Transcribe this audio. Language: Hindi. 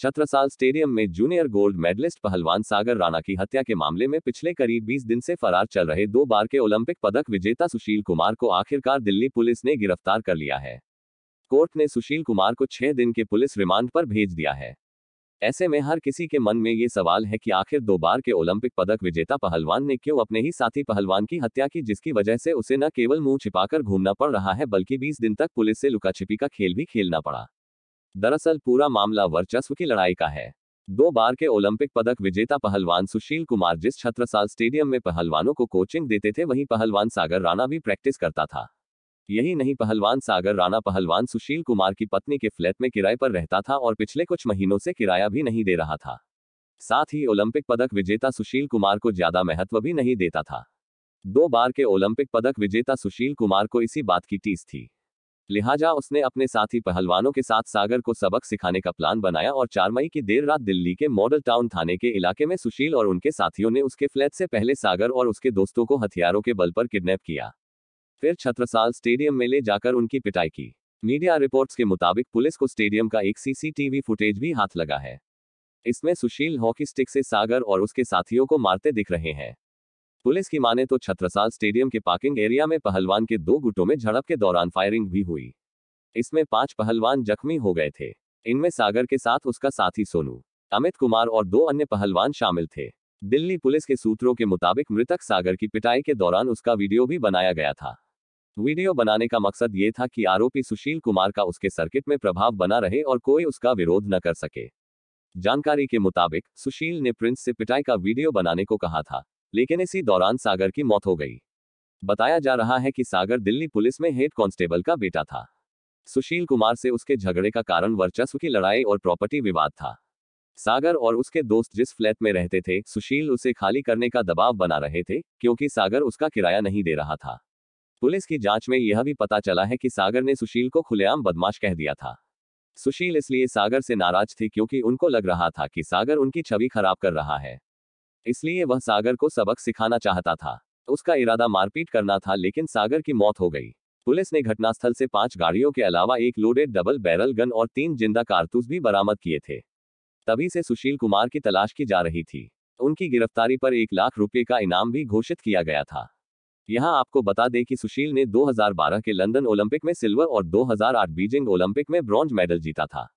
छत्रसाल स्टेडियम में जूनियर गोल्ड मेडलिस्ट पहलवान सागर राणा की हत्या के मामले में पिछले करीब 20 दिन से फरार चल रहे दो बार के ओलंपिक पदक विजेता सुशील कुमार को आखिरकार दिल्ली पुलिस ने गिरफ्तार कर लिया है कोर्ट ने सुशील कुमार को छह दिन के पुलिस रिमांड पर भेज दिया है ऐसे में हर किसी के मन में ये सवाल है कि आखिर दो बार के ओलंपिक पदक विजेता पहलवान ने क्यों अपने ही साथी पहलवान की हत्या की जिसकी वजह से उसे न केवल मुंह छिपाकर घूमना पड़ रहा है बल्कि 20 दिन तक पुलिस से लुकाछिपी का खेल भी खेलना पड़ा दरअसल पूरा मामला वर्चस्व की लड़ाई का है दो बार के ओलंपिक पदक विजेता पहलवान सुशील कुमार जिस छत्रसाल स्टेडियम में पहलवानों को कोचिंग देते थे वहीं पहलवान सागर राणा भी प्रैक्टिस करता था यही नहीं पहलवान सागर राणा पहलवान सुशील कुमार की पत्नी के फ्लैट में किराए पर रहता था और पिछले कुछ महीनों से किराया भी नहीं दे रहा था साथ ही ओलंपिक पदक विजेता सुशील कुमार को ज्यादा महत्व भी नहीं देता था दो बार के ओलंपिक पदक विजेता सुशील कुमार को इसी बात की टीस थी लिहाजा उसने अपने साथी पहलवानों के साथ सागर को सबक सिखाने का प्लान बनाया और चार मई की देर रात दिल्ली के मॉडल टाउन थाने के इलाके में सुशील और उनके साथियों ने उसके फ्लैट से पहले सागर और उसके दोस्तों को हथियारों के बल पर किडनैप किया फिर छत्रसाल स्टेडियम में ले जाकर उनकी पिटाई की मीडिया रिपोर्ट्स के मुताबिक पुलिस को स्टेडियम का एक सीसीटीवी फुटेज भी हाथ लगा है इसमें सुशील हॉकी स्टिक से सागर और उसके साथियों को मारते दिख रहे हैं पुलिस की माने तो छत्रसाल स्टेडियम के पार्किंग एरिया में पहलवान के दो गुटों में झड़प के दौरान फायरिंग भी हुई इसमें पांच पहलवान जख्मी हो गए थे इनमें सागर के साथ उसका साथी सोनू अमित कुमार और दो अन्य पहलवान शामिल थे दिल्ली पुलिस के सूत्रों के मुताबिक मृतक सागर की पिटाई के दौरान उसका वीडियो भी बनाया गया था वीडियो बनाने का मकसद ये था कि आरोपी सुशील कुमार का उसके सर्किट में प्रभाव बना रहे और कोई उसका विरोध न कर सके जानकारी के मुताबिक सुशील ने प्रिंस से पिटाई का वीडियो बनाने को कहा था लेकिन इसी दौरान सागर की मौत हो गई बताया जा रहा है कि सागर दिल्ली पुलिस में हेड कांस्टेबल का बेटा था सुशील कुमार से उसके झगड़े का कारण वर्चस्व की लड़ाई और प्रॉपर्टी विवाद था सागर और उसके दोस्त जिस फ्लैट में रहते थे सुशील उसे खाली करने का दबाव बना रहे थे क्योंकि सागर उसका किराया नहीं दे रहा था पुलिस की जांच में यह भी पता चला है कि सागर ने सुशील को खुलेआम बदमाश कह दिया था सुशील इसलिए सागर से नाराज थे क्योंकि उनको लग रहा था कि सागर उनकी छवि खराब कर रहा है इसलिए वह सागर को सबक सिखाना चाहता था उसका इरादा मारपीट करना था लेकिन सागर की मौत हो गई पुलिस ने घटनास्थल से पांच गाड़ियों के अलावा एक लोडेड डबल बैरल गन और तीन जिंदा कारतूस भी बरामद किए थे तभी से सुशील कुमार की तलाश की जा रही थी उनकी गिरफ्तारी पर एक लाख रुपए का इनाम भी घोषित किया गया था यहां आपको बता दें कि सुशील ने 2012 के लंदन ओलंपिक में सिल्वर और 2008 बीजिंग ओलंपिक में ब्रॉन्ज मेडल जीता था